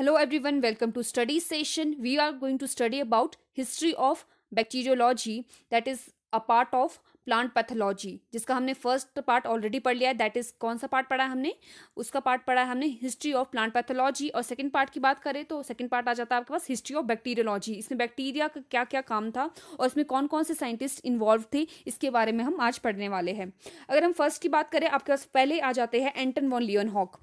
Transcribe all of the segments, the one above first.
every everyone welcome to study session we are going to study about history of bacteriology that is a part of plant pathology जिसका हमने first part already पढ़ लिया है that is कौन सा part पढ़ा है हमने उसका पार्ट पढ़ा है हमने हिस्ट्री ऑफ प्लांट पैथोलॉजी और सेकंड पार्ट की बात करें तो सेकंड पार्ट आ जाता है आपके पास हिस्ट्री ऑफ बैक्टीरियोलॉजी इसमें बैक्टीरिया का क्या क्या काम था और इसमें कौन कौन से साइंटिस्ट इन्वॉल्व थे इसके बारे में हम आज पढ़ने वाले हैं अगर हम फर्स्ट की बात करें आपके पास पहले आ जाते हैं Anton von Leeuwenhoek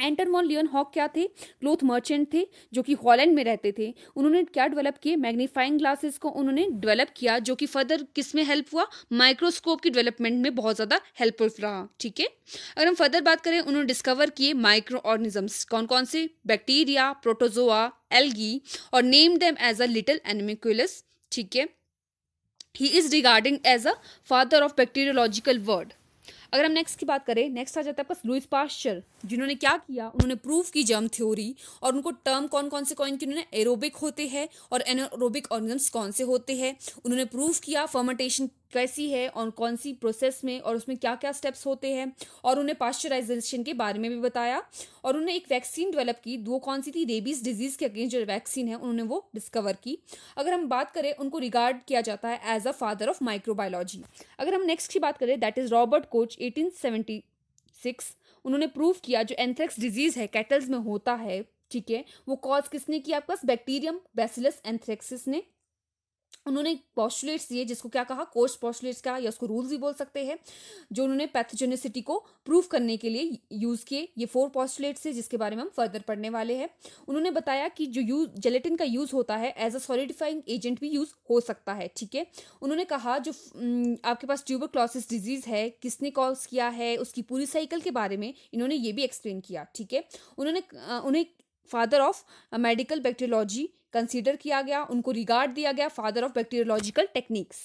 Anton van Leeuwenhoek क्या थे क्लोथ मर्चेंट थे जो कि हॉलैंड में रहते थे उन्होंने क्या डेवलप किए मैग्नीफाइंग ग्लासेस को उन्होंने डेवलप किया जो कि फर्दर किस में हेल्प हुआ माइक्रोस्कोप की डेवलपमेंट में बहुत ज़्यादा हेल्पफुल रहा ठीक है अगर हम फर्दर बात करें उन्होंने डिस्कवर किए माइक्रो ऑर्गेनिजम्स कौन कौन से बैक्टीरिया प्रोटोजोआ एल्गी और name them as a little animalcules ठीक है he is regarding as a father of bacteriological world अगर हम नेक्स्ट की बात करें नेक्स्ट आ जाता है आपका लुइस पास्चर जिन्होंने क्या किया उन्होंने प्रूव की जर्म थ्योरी और उनको टर्म कौन कौन से कॉइन की उन्होंने एरोबिक होते हैं और एनोरोबिक ऑर्गेनिम्स कौन से होते हैं उन्होंने प्रूव किया फर्मेंटेशन कैसी है और कौन सी प्रोसेस में और उसमें क्या क्या स्टेप्स होते हैं और उन्हें पास्चराइजेशन के बारे में भी बताया और उन्होंने एक वैक्सीन डेवलप की वो कौन सी थी रेबीज डिजीज़ के अगेंस्ट जो वैक्सीन है उन्होंने वो डिस्कवर की अगर हम बात करें उनको रिगार्ड किया जाता है as a father of microbiology अगर हम नेक्स्ट की बात करें that is Robert Koch eighteen उन्होंने प्रूव किया जो एंथ्रेक्स डिजीज़ है कैटल्स में होता है ठीक है वो कॉज किसने किया आपका बैक्टीरियम बेसिलस एंथ्रेक्सिस ने उन्होंने पॉस्टुलेट्स दिए जिसको क्या कहा कोर्स पॉस्टुलेट्स कहा या उसको रूल्स भी बोल सकते हैं जो उन्होंने पैथोजेनिसिटी को प्रूव करने के लिए यूज़ किए ये फोर पॉस्टुलेट्स है जिसके बारे में हम फर्दर पढ़ने वाले हैं उन्होंने बताया कि जो यूज जेलेटिन का यूज़ होता है एज अ सॉलिडिफाइंग एजेंट भी यूज़ हो सकता है ठीक है उन्होंने कहा जो आपके पास ट्यूबर डिजीज़ है किसने कॉज किया है उसकी पूरी साइकिल के बारे में इन्होंने ये भी एक्सप्लेन किया ठीक है उन्होंने उन्हें father of medical bacteriology consider किया गया उनको रिगार्ड दिया गया फादर ऑफ बैक्टीरियोलॉजिकल टेक्निक्स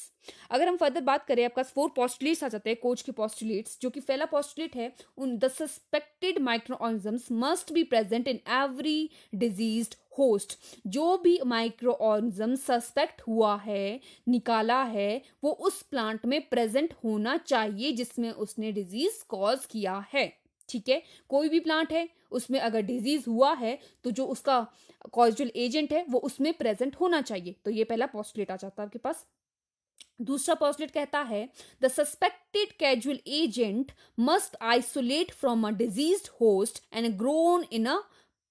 अगर हम फर्दर बात करें आपका फोर पॉस्टुलेट्स आ जाते हैं कोच के पॉस्टुलेट्स जो कि पहला पॉस्टुलेट है उन the suspected microorganisms must be present in every disease host जो भी माइक्रो ऑर्गेनिज्म सस्पेक्ट हुआ है निकाला है वो उस प्लांट में प्रेजेंट होना चाहिए जिसमें उसने डिजीज कॉज किया है ठीक है कोई भी प्लांट है उसमें अगर डिजीज हुआ है तो जो उसका कॉजल एजेंट है वो उसमें प्रेजेंट होना चाहिए तो ये पहला पॉस्टलेट आ जाता है आपके पास दूसरा पॉस्टलेट कहता है the suspected causal agent must isolate from a disease host and grown in a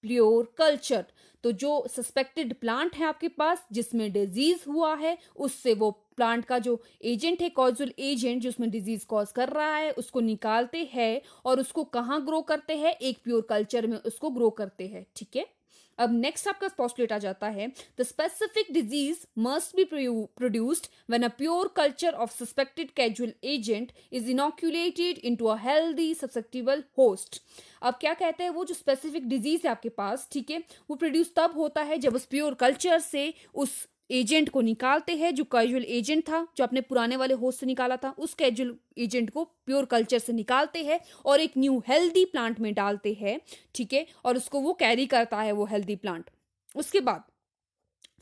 pure culture तो जो सस्पेक्टेड प्लांट है आपके पास जिसमें डिजीज हुआ है उससे वो प्लांट का जो एजेंट है कॉजल एजेंट जो उसमें डिजीज कॉज कर रहा है उसको निकालते हैं और उसको कहाँ ग्रो करते हैं एक प्योर कल्चर में उसको ग्रो करते हैं ठीक है अब नेक्स्ट आपका पॉस्टुलेट आ जाता है the specific disease must be produced when a pure culture of suspected causal agent is inoculated into a healthy susceptible host अब क्या कहते हैं वो जो स्पेसिफिक डिजीज है आपके पास ठीक है वो प्रोड्यूस तब होता है जब उस प्योर कल्चर से उस एजेंट को निकालते हैं जो कैजुअल एजेंट था जो अपने पुराने वाले होस्ट से निकाला था उस कैजुअल एजेंट को प्योर कल्चर से निकालते हैं और एक न्यू हेल्दी प्लांट में डालते हैं ठीक है और उसको वो कैरी करता है वो हेल्दी प्लांट उसके बाद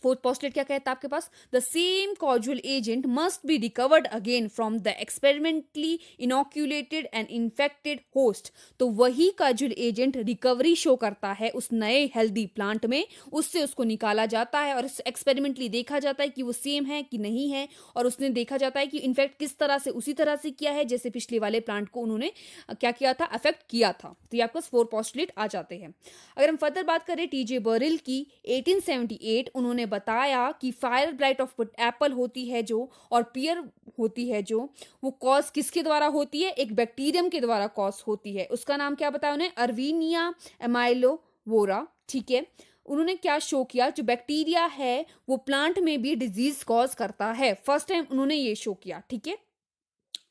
फोर्थ पॉस्टलेट क्या कहता है आपके पास the same causal agent must be recovered again from the experimentally inoculated and infected host तो वही कॉजुअल एजेंट रिकवरी शो करता है उस नए हेल्दी प्लांट में उससे उसको निकाला जाता है और एक्सपेरिमेंटली देखा जाता है कि वो सेम है कि नहीं है और उसने देखा जाता है कि इन्फेक्ट किस तरह से उसी तरह से किया है जैसे पिछले वाले प्लांट को उन्होंने क्या किया था अफेक्ट किया था तो ये आपका फोर पॉस्टलेट आ जाते हैं अगर हम फर्दर बात करें टीजे बरिल की एटीन उन्होंने बताया कि फायर ब्राइट ऑफ एप्पल होती है जो और पियर होती है जो वो कॉज किसके द्वारा होती है एक बैक्टीरियम के द्वारा कॉज होती है उसका नाम क्या बताया उन्हें अर्वीनिया एमाइलोवोरा ठीक है उन्होंने क्या शो किया जो बैक्टीरिया है वो प्लांट में भी डिजीज कॉज करता है फर्स्ट टाइम उन्होंने ये शो किया ठीक है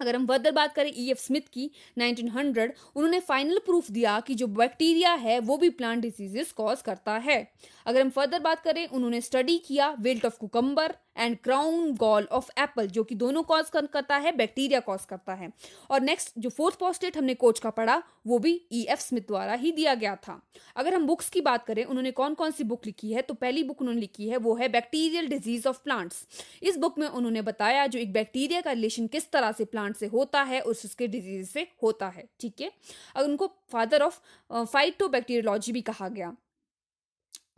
अगर हम फर्दर बात करें ई एफ स्मिथ की 1900 उन्होंने फाइनल प्रूफ दिया कि जो बैक्टीरिया है वो भी प्लांट डिजीजेस कॉज करता है अगर हम फर्दर बात करें उन्होंने स्टडी किया wilt of cucumber and crown gall of apple जो कि दोनों कॉज करता है बैक्टीरिया कॉज करता है और नेक्स्ट जो फोर्थ पॉस्टेट हमने कोच का पढ़ा वो भी ई एफ स्मिथ द्वारा ही दिया गया था अगर हम बुक्स की बात करें उन्होंने कौन कौन सी बुक लिखी है तो पहली बुक उन्होंने लिखी है वो है बैक्टीरियल डिजीज ऑफ प्लांट्स इस बुक में उन्होंने बताया जो एक बैक्टीरिया का रिलेशन किस तरह से प्लांट से होता है और उसके डिजीज से होता है ठीक है अगर उनको फादर ऑफ फाइटो बैक्टीरियोलॉजी भी कहा गया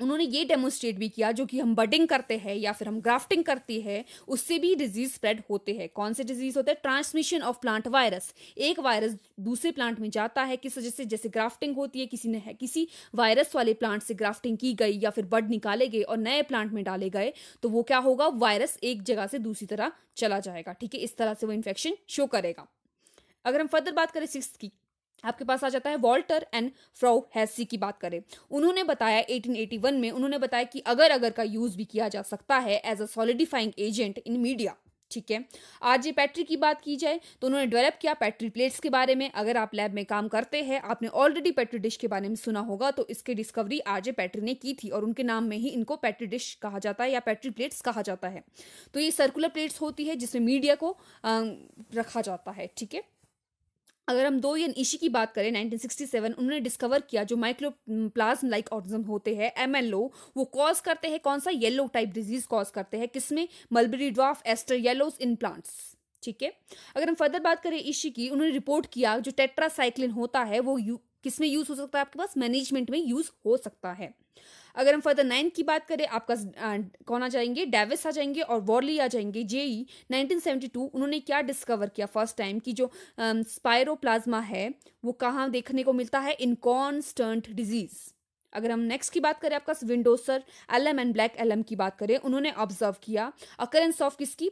उन्होंने ये डेमोस्ट्रेट भी किया जो कि हम बडिंग करते हैं या फिर हम ग्राफ्टिंग करते हैं उससे भी डिजीज स्प्रेड होते हैं कौन से डिजीज होते हैं ट्रांसमिशन ऑफ प्लांट वायरस एक वायरस दूसरे प्लांट में जाता है किस वजह से जैसे ग्राफ्टिंग होती है किसी ने है, किसी वायरस वाले प्लांट से ग्राफ्टिंग की गई या फिर बड निकाले गए और नए प्लांट में डाले गए तो वो क्या होगा वायरस एक जगह से दूसरी तरह चला जाएगा ठीक है इस तरह से वो इन्फेक्शन शो करेगा अगर हम फर्दर बात करें सिक्स की आपके पास आ जाता है वॉल्टर एंड फ्राउ हैसी की बात करें उन्होंने बताया 1881 में उन्होंने बताया कि अगर अगर का यूज भी किया जा सकता है as a solidifying agent in media ठीक है आज ये पैट्री की बात की जाए तो उन्होंने डेवलप किया पैट्री प्लेट्स के बारे में अगर आप लैब में काम करते हैं आपने ऑलरेडी पैट्री डिश के बारे में सुना होगा तो इसकी डिस्कवरी आज ए पैट्री ने की थी और उनके नाम में ही इनको पैट्री डिश कहा जाता है या पैट्री प्लेट्स कहा जाता है तो ये सर्कुलर प्लेट्स होती है जिसमें मीडिया को रखा जाता है ठीक है अगर हम दो यन ईशी की बात करें 1967 उन्होंने डिस्कवर किया जो माइक्रो प्लाज्म लाइक ऑर्गेनिज्म होते हैं एमएलओ वो कॉज करते हैं कौन सा येलो टाइप डिजीज कॉज करते हैं किसमें mulberry dwarf aster yellows in plants ठीक है अगर हम फर्दर बात करें ईशी की उन्होंने रिपोर्ट किया जो टेट्रासाइक्लिन होता है वो यू किस में यूज़ हो सकता है आपके पास मैनेजमेंट में यूज़ हो सकता है अगर हम फर्दर नाइन की बात करें आपका कौन आ जाएंगे डेविस आ जाएंगे और वॉर्ली आ जाएंगे जेई 1972 e, उन्होंने क्या डिस्कवर किया फर्स्ट टाइम कि जो प्लाज्मा है वो कहाँ देखने को मिलता है इन कॉन्स्टंट डिजीज़ अगर हम नेक्स्ट की बात करें आपका विंडोसर L M and black L M की बात करें उन्होंने ऑब्जर्व किया अकरेंस ऑफ किसकी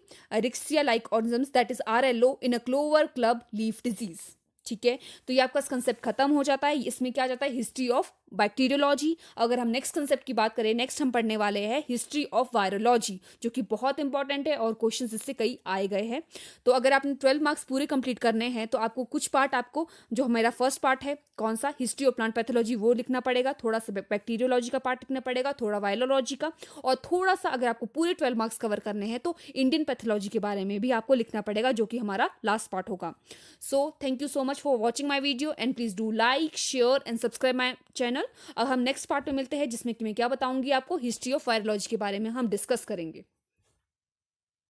rickettsia like organism that is R L O in a clover club leaf disease ठीक है तो ये आपका कंसेप्ट खत्म हो जाता है इसमें क्या जाता है हिस्ट्री ऑफ बैक्टीरियोलॉजी अगर हम नेक्स्ट कंसेप्ट की बात करें नेक्स्ट हम पढ़ने वाले हैं हिस्ट्री ऑफ वायरोलॉजी जो कि बहुत इंपॉर्टेंट है और क्वेश्चन इससे कई आए गए हैं तो अगर आपने ट्वेल्व मार्क्स पूरे कंप्लीट करने हैं तो आपको कुछ पार्ट आपको जो हमारा फर्स्ट पार्ट है कौन सा हिस्ट्री ऑफ प्लांट पैथोलॉजी वो लिखना पड़ेगा थोड़ा सा बैक्टीरियोलॉजी का पार्ट लिखना पड़ेगा थोड़ा वायरोलॉजी का और थोड़ा सा अगर आपको पूरे ट्वेल्व मार्क्स कवर करने हैं तो इंडियन पैथोलॉजी के बारे में भी आपको लिखना पड़ेगा जो कि हमारा लास्ट पार्ट होगा so thank you so much much for watching my video and please do like share and subscribe my channel अब हम नेक्स्ट पार्ट में मिलते हैं जिसमें कि मैं क्या बताऊंगी आपको हिस्ट्री ऑफ वायरोलॉजी के बारे में हम डिस्कस करेंगे